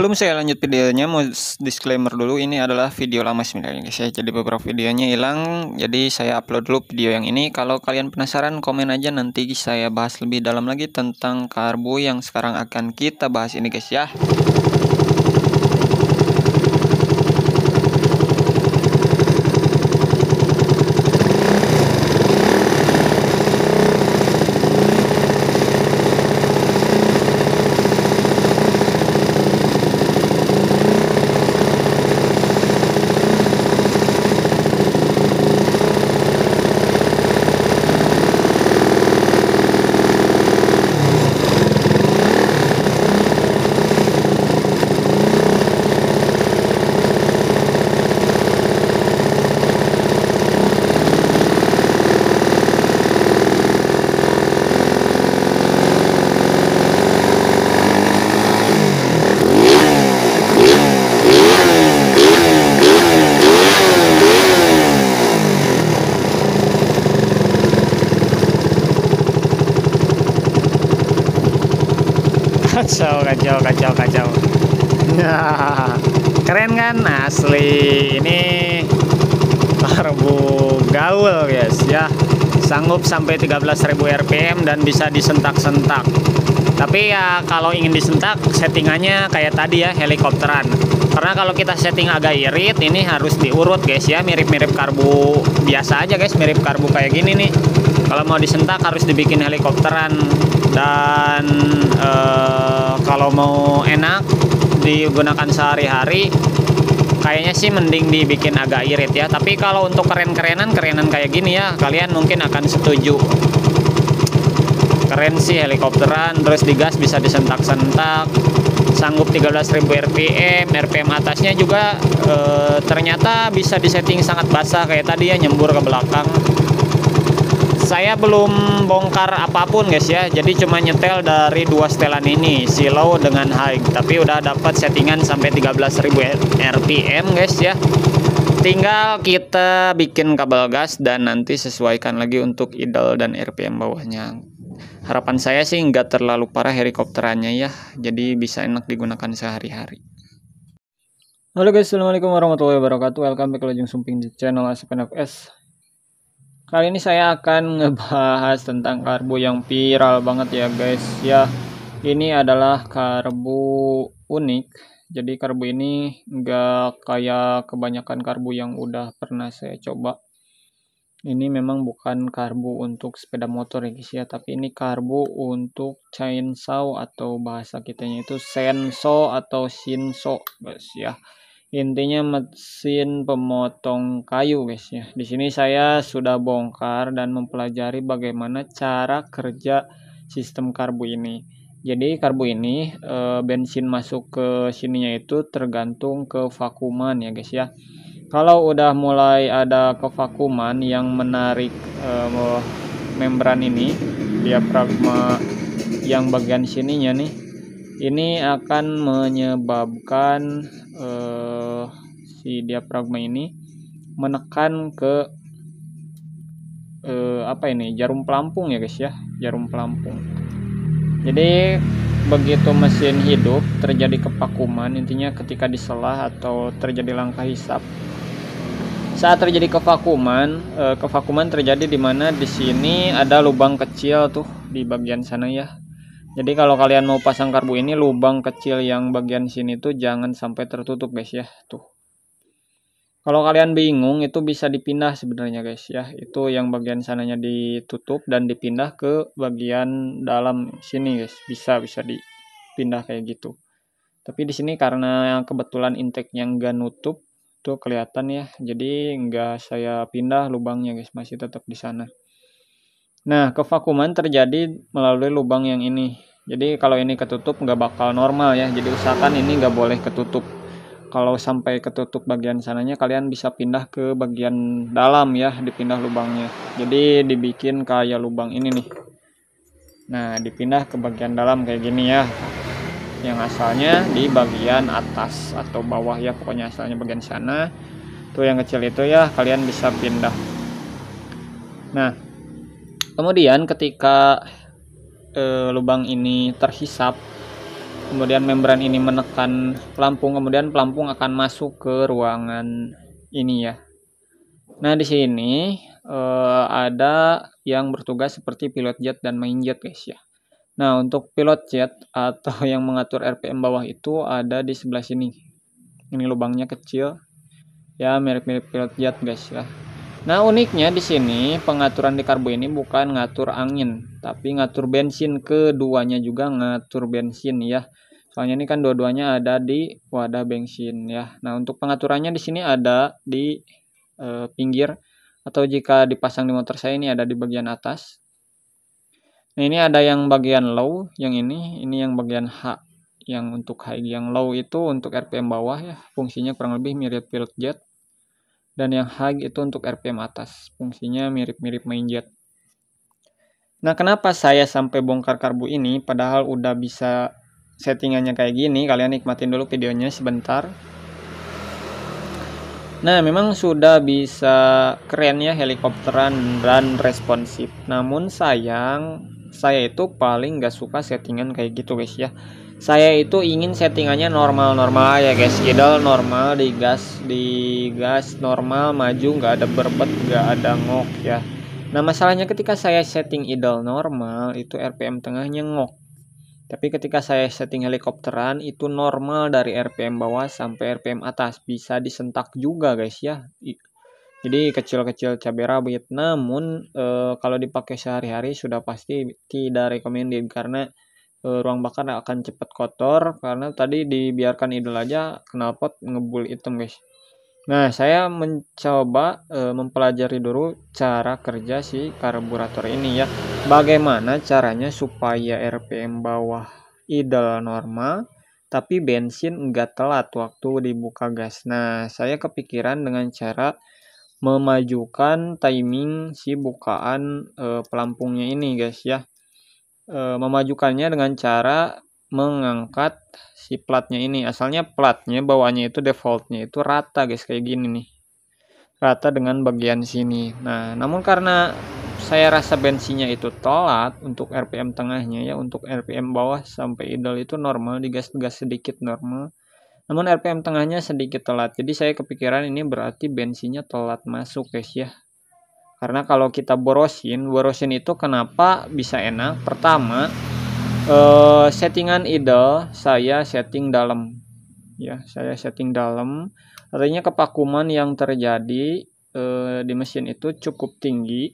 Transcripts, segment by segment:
Sebelum saya lanjut videonya mau disclaimer dulu ini adalah video lama sebenarnya guys ya. Jadi beberapa videonya hilang, jadi saya upload dulu video yang ini. Kalau kalian penasaran komen aja nanti saya bahas lebih dalam lagi tentang karbu yang sekarang akan kita bahas ini guys ya. keren kan nah, asli ini karbu gaul guys ya sanggup sampai 13.000 rpm dan bisa disentak-sentak tapi ya kalau ingin disentak settingannya kayak tadi ya helikopteran karena kalau kita setting agak irit ini harus diurut guys ya mirip-mirip karbu biasa aja guys mirip karbu kayak gini nih kalau mau disentak harus dibikin helikopteran dan eh, kalau mau enak digunakan sehari-hari kayaknya sih mending dibikin agak irit ya tapi kalau untuk keren-kerenan kerenan kayak gini ya kalian mungkin akan setuju keren sih helikopteran terus digas bisa disentak-sentak sanggup 13.000 rpm rpm atasnya juga e, ternyata bisa disetting sangat basah kayak tadi ya nyembur ke belakang saya belum bongkar apapun guys ya jadi cuma nyetel dari dua setelan ini si low dengan high tapi udah dapat settingan sampai 13.000 rpm guys ya tinggal kita bikin kabel gas dan nanti sesuaikan lagi untuk idle dan rpm bawahnya harapan saya sih nggak terlalu parah helikopterannya ya jadi bisa enak digunakan sehari-hari Halo guys, Assalamualaikum warahmatullahi wabarakatuh Welcome back Lajung Sumping di channel ASPNFS Kali ini saya akan ngebahas tentang karbu yang viral banget ya guys. Ya, ini adalah karbu unik. Jadi karbu ini nggak kayak kebanyakan karbu yang udah pernah saya coba. Ini memang bukan karbu untuk sepeda motor ya guys ya, tapi ini karbu untuk chainsaw atau bahasa kitanya itu senso atau shinso guys ya intinya mesin pemotong kayu guys ya. Di sini saya sudah bongkar dan mempelajari bagaimana cara kerja sistem karbu ini. Jadi karbu ini e, bensin masuk ke sininya itu tergantung ke vakuman ya guys ya. Kalau udah mulai ada kevakuman yang menarik e, membran ini, diafragma yang bagian sininya nih, ini akan menyebabkan eh, si diafragma ini menekan ke eh, apa ini jarum pelampung ya guys ya jarum pelampung jadi begitu mesin hidup terjadi kevakuman intinya ketika diselah atau terjadi langkah hisap saat terjadi kevakuman eh, kevakuman terjadi di mana di sini ada lubang kecil tuh di bagian sana ya jadi kalau kalian mau pasang karbu ini lubang kecil yang bagian sini tuh jangan sampai tertutup guys ya tuh kalau kalian bingung itu bisa dipindah sebenarnya guys ya itu yang bagian sananya ditutup dan dipindah ke bagian dalam sini guys bisa bisa dipindah kayak gitu tapi di sini karena kebetulan intake nya nggak nutup tuh kelihatan ya jadi nggak saya pindah lubangnya guys masih tetap di sana Nah, kevakuman terjadi melalui lubang yang ini. Jadi kalau ini ketutup nggak bakal normal ya. Jadi usahakan ini nggak boleh ketutup. Kalau sampai ketutup bagian sananya, kalian bisa pindah ke bagian dalam ya, dipindah lubangnya. Jadi dibikin kayak lubang ini nih. Nah, dipindah ke bagian dalam kayak gini ya. Yang asalnya di bagian atas atau bawah ya, pokoknya asalnya bagian sana. Tuh yang kecil itu ya, kalian bisa pindah. Nah, Kemudian ketika e, lubang ini terhisap, kemudian membran ini menekan pelampung, kemudian pelampung akan masuk ke ruangan ini ya. Nah di sini e, ada yang bertugas seperti pilot jet dan main jet guys ya. Nah untuk pilot jet atau yang mengatur RPM bawah itu ada di sebelah sini. Ini lubangnya kecil, ya mirip-mirip pilot jet guys ya. Nah, uniknya di sini pengaturan di karbo ini bukan ngatur angin, tapi ngatur bensin. Keduanya juga ngatur bensin ya. Soalnya ini kan dua-duanya ada di wadah bensin ya. Nah, untuk pengaturannya di sini ada di e, pinggir atau jika dipasang di motor saya ini ada di bagian atas. Nah, ini ada yang bagian low, yang ini, ini yang bagian H. Yang untuk high, yang low itu untuk RPM bawah ya. Fungsinya kurang lebih mirip pilot jet dan yang high itu untuk RPM atas. Fungsinya mirip-mirip main jet. Nah, kenapa saya sampai bongkar karbu ini padahal udah bisa settingannya kayak gini? Kalian nikmatin dulu videonya sebentar. Nah, memang sudah bisa keren ya helikopteran dan responsif. Namun sayang, saya itu paling gak suka settingan kayak gitu guys ya saya itu ingin settingannya normal-normal ya guys kidal normal di gas di gas normal maju nggak ada berbet nggak ada ngok ya nah masalahnya ketika saya setting idle normal itu RPM tengahnya ngok tapi ketika saya setting helikopteran itu normal dari RPM bawah sampai RPM atas bisa disentak juga guys ya jadi kecil-kecil cabai rawit namun e, kalau dipakai sehari-hari sudah pasti tidak recommended karena Eh, ruang bakar akan cepat kotor karena tadi dibiarkan idle aja knalpot ngebul item guys nah saya mencoba e, mempelajari dulu cara kerja si karburator ini ya bagaimana caranya supaya RPM bawah idle normal tapi bensin enggak telat waktu dibuka gas nah saya kepikiran dengan cara memajukan timing si bukaan e, pelampungnya ini guys ya Eh, memajukannya dengan cara mengangkat si platnya ini. Asalnya platnya bawahnya itu defaultnya itu rata guys kayak gini nih. Rata dengan bagian sini. Nah, namun karena saya rasa bensinnya itu telat untuk RPM tengahnya ya, untuk RPM bawah sampai idle itu normal, digas-gas sedikit normal. Namun RPM tengahnya sedikit telat. Jadi saya kepikiran ini berarti bensinnya telat masuk guys ya. Karena kalau kita borosin, borosin itu kenapa bisa enak? Pertama, eh, settingan idle saya setting dalam. Ya, saya setting dalam. Artinya kepakuman yang terjadi eh, di mesin itu cukup tinggi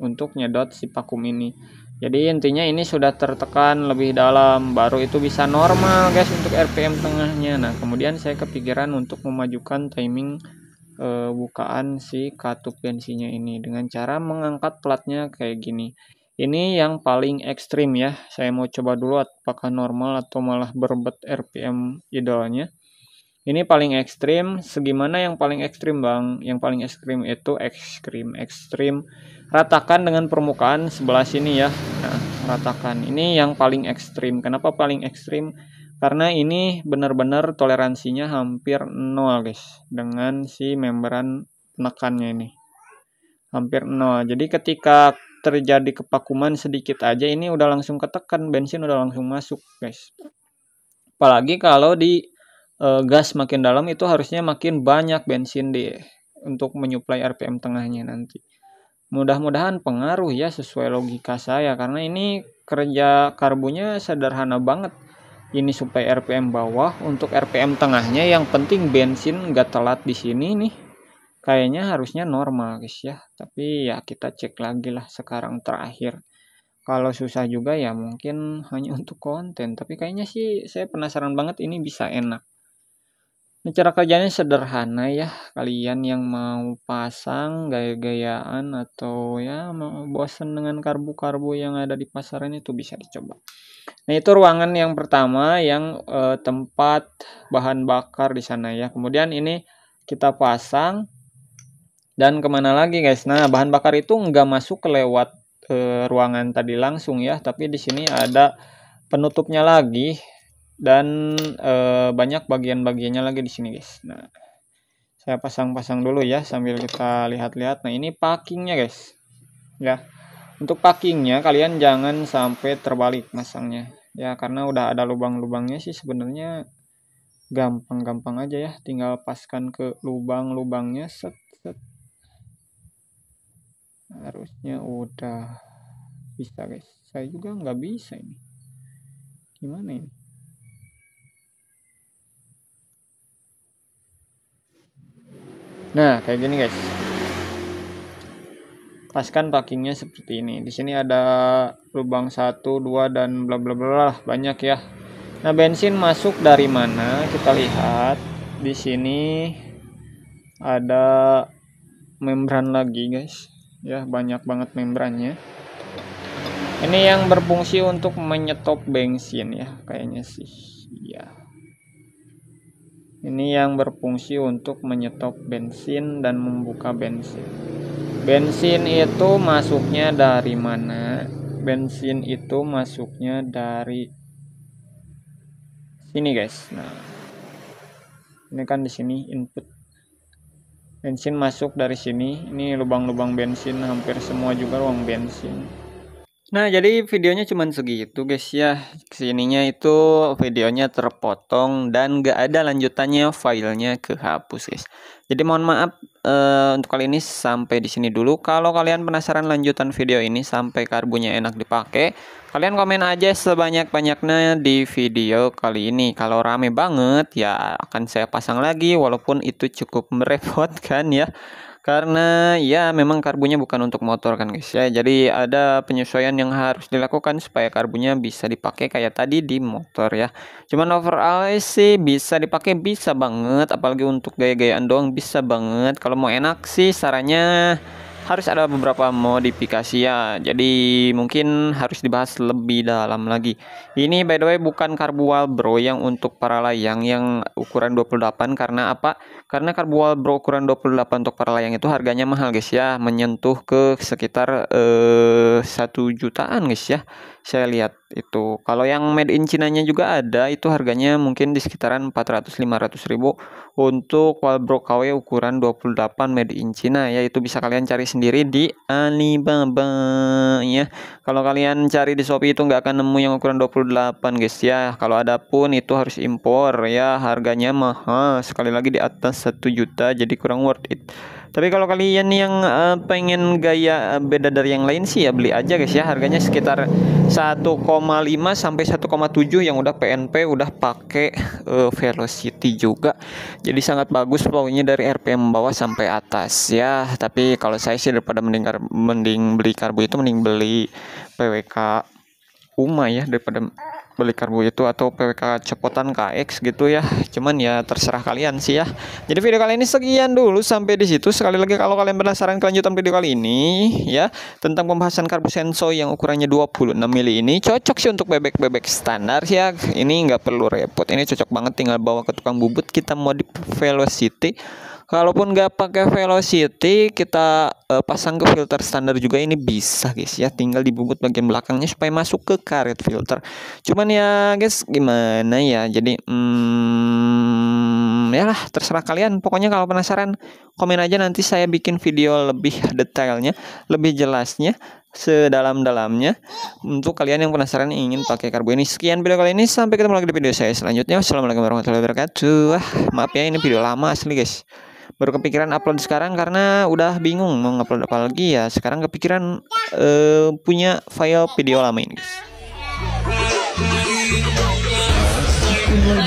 untuk nyedot si vakum ini. Jadi intinya ini sudah tertekan lebih dalam, baru itu bisa normal guys untuk RPM tengahnya. Nah, kemudian saya kepikiran untuk memajukan timing e, bukaan si katup bensinnya ini dengan cara mengangkat platnya kayak gini. Ini yang paling ekstrim ya. Saya mau coba dulu apakah normal atau malah berbet RPM idolnya. Ini paling ekstrim. Segimana yang paling ekstrim bang? Yang paling ekstrim itu ekstrim ekstrim. Ratakan dengan permukaan sebelah sini ya. Nah, ratakan. Ini yang paling ekstrim. Kenapa paling ekstrim? karena ini benar-benar toleransinya hampir nol guys dengan si membran penekannya ini hampir nol jadi ketika terjadi kepakuman sedikit aja ini udah langsung ketekan bensin udah langsung masuk guys apalagi kalau di e, gas makin dalam itu harusnya makin banyak bensin di untuk menyuplai RPM tengahnya nanti. Mudah-mudahan pengaruh ya sesuai logika saya karena ini kerja karbunya sederhana banget ini supaya RPM bawah untuk RPM tengahnya yang penting bensin enggak telat di sini nih kayaknya harusnya normal guys ya tapi ya kita cek lagi lah sekarang terakhir kalau susah juga ya mungkin hanya untuk konten tapi kayaknya sih saya penasaran banget ini bisa enak ini cara kerjanya sederhana ya, kalian yang mau pasang gaya-gayaan atau ya mau bosen dengan karbu-karbu yang ada di pasaran itu bisa dicoba. Nah itu ruangan yang pertama yang eh, tempat bahan bakar di sana ya. Kemudian ini kita pasang dan kemana lagi guys? Nah bahan bakar itu nggak masuk lewat eh, ruangan tadi langsung ya, tapi di sini ada penutupnya lagi dan e, banyak bagian-bagiannya lagi di sini guys nah saya pasang-pasang dulu ya sambil kita lihat-lihat nah ini packingnya guys ya untuk packingnya kalian jangan sampai terbalik masangnya ya karena udah ada lubang-lubangnya sih sebenarnya gampang-gampang aja ya tinggal paskan ke lubang-lubangnya set, harusnya udah bisa guys saya juga nggak bisa ini gimana ini Nah, kayak gini guys. Paskan packingnya seperti ini. Di sini ada lubang 1, 2 dan bla bla bla banyak ya. Nah, bensin masuk dari mana? Kita lihat. Di sini ada membran lagi, guys. Ya, banyak banget membrannya. Ini yang berfungsi untuk menyetop bensin ya, kayaknya sih. Iya. Ini yang berfungsi untuk menyetop bensin dan membuka bensin. Bensin itu masuknya dari mana? Bensin itu masuknya dari sini, guys. Nah, ini kan di sini input bensin masuk dari sini. Ini lubang-lubang bensin hampir semua juga ruang bensin. Nah, jadi videonya cuma segitu guys ya. sininya itu videonya terpotong dan gak ada lanjutannya filenya kehapus guys. Jadi mohon maaf uh, untuk kali ini sampai di sini dulu. Kalau kalian penasaran lanjutan video ini sampai karbunya enak dipakai, kalian komen aja sebanyak-banyaknya di video kali ini. Kalau rame banget ya akan saya pasang lagi walaupun itu cukup merepotkan ya. Karena ya memang karbunya bukan untuk motor kan guys ya. Jadi ada penyesuaian yang harus dilakukan supaya karbunya bisa dipakai kayak tadi di motor ya. Cuman overall sih bisa dipakai bisa banget apalagi untuk gaya-gayaan doang bisa banget. Kalau mau enak sih sarannya harus ada beberapa modifikasi ya jadi mungkin harus dibahas lebih dalam lagi ini by the way bukan karbual bro yang untuk para layang yang ukuran 28 karena apa karena karbual bro ukuran 28 untuk para layang itu harganya mahal guys ya menyentuh ke sekitar eh, satu jutaan guys ya saya lihat itu. Kalau yang made in Cina-nya juga ada, itu harganya mungkin di sekitaran 400-500 ribu untuk wallbrook KW ukuran 28 made in Cina ya. Itu bisa kalian cari sendiri di Alibaba ya. Kalau kalian cari di Shopee itu nggak akan nemu yang ukuran 28 guys ya. Kalau ada pun itu harus impor ya, harganya mahal. Sekali lagi di atas 1 juta jadi kurang worth it. Tapi kalau kalian yang uh, pengen gaya eh, beda dari yang lain sih ya beli aja guys ya. Harganya sekitar 1,5 sampai 1,7 yang udah PNP udah pakai uh, eh, velocity juga. Jadi sangat bagus pokoknya dari RPM bawah sampai atas ya. Tapi kalau saya sih daripada mending mending beli karbu itu mending beli PWK Uma ya daripada beli karbu itu atau PWK cepotan KX gitu ya cuman ya terserah kalian sih ya jadi video kali ini sekian dulu sampai di situ sekali lagi kalau kalian penasaran kelanjutan video kali ini ya tentang pembahasan karbu senso yang ukurannya 26 mili ini cocok sih untuk bebek-bebek standar ya ini nggak perlu repot ini cocok banget tinggal bawa ke tukang bubut kita modif velocity kalaupun nggak pakai velocity kita uh, pasang ke filter standar juga ini bisa guys ya tinggal dibungkut bagian belakangnya supaya masuk ke karet filter cuman ya guys gimana ya jadi hmm, ya lah terserah kalian pokoknya kalau penasaran komen aja nanti saya bikin video lebih detailnya lebih jelasnya sedalam-dalamnya untuk kalian yang penasaran ingin pakai karbu ini sekian video kali ini sampai ketemu lagi di video saya selanjutnya wassalamualaikum warahmatullahi wabarakatuh maaf ya ini video lama asli guys baru kepikiran upload sekarang karena udah bingung mau ngupload apa lagi ya sekarang kepikiran uh, punya file video lama ini guys